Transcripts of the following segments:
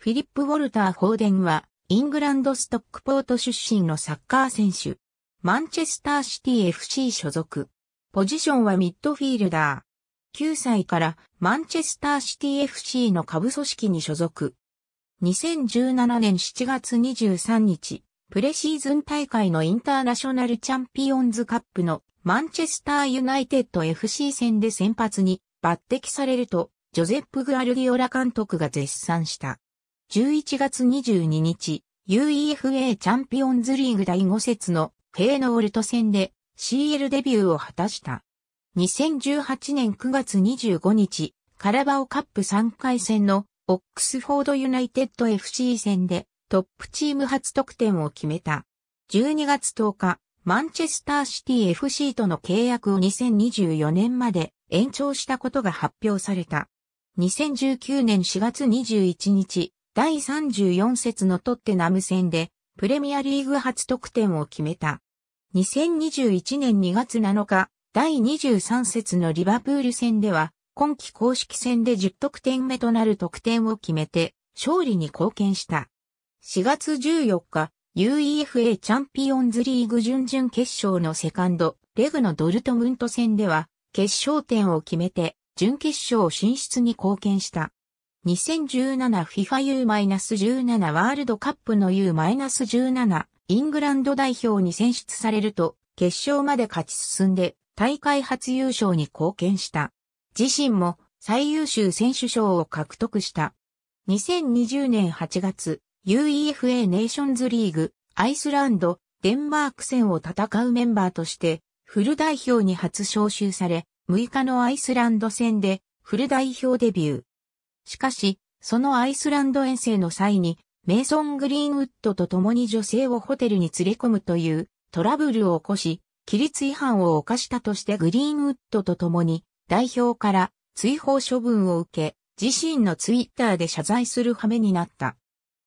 フィリップ・ウォルター・フォーデンは、イングランドストックポート出身のサッカー選手。マンチェスターシティ FC 所属。ポジションはミッドフィールダー。9歳からマンチェスターシティ FC の下部組織に所属。2017年7月23日、プレシーズン大会のインターナショナルチャンピオンズカップのマンチェスターユナイテッド FC 戦で先発に抜擢されると、ジョゼップ・グアルディオラ監督が絶賛した。11月22日、UEFA チャンピオンズリーグ第5節のフェーノールト戦で CL デビューを果たした。2018年9月25日、カラバオカップ3回戦のオックスフォードユナイテッド FC 戦でトップチーム初得点を決めた。12月10日、マンチェスターシティ FC との契約を2024年まで延長したことが発表された。2019年4月21日、第34節のトッテナム戦で、プレミアリーグ初得点を決めた。2021年2月7日、第23節のリバプール戦では、今季公式戦で10得点目となる得点を決めて、勝利に貢献した。4月14日、UEFA チャンピオンズリーグ準々決勝のセカンド、レグのドルトムント戦では、決勝点を決めて、準決勝進出に貢献した。2017FIFA U-17 ワールドカップの U-17 イングランド代表に選出されると、決勝まで勝ち進んで、大会初優勝に貢献した。自身も最優秀選手賞を獲得した。2020年8月、UEFA ネーションズリーグ、アイスランド、デンマーク戦を戦うメンバーとして、フル代表に初招集され、6日のアイスランド戦で、フル代表デビュー。しかし、そのアイスランド遠征の際に、メイソン・グリーンウッドと共に女性をホテルに連れ込むというトラブルを起こし、規律違反を犯したとしてグリーンウッドと共に代表から追放処分を受け、自身のツイッターで謝罪する羽目になった。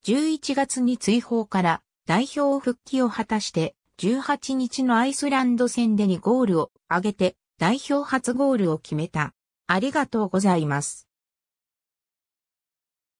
11月に追放から代表復帰を果たして、18日のアイスランド戦でにゴールを挙げて、代表初ゴールを決めた。ありがとうございます。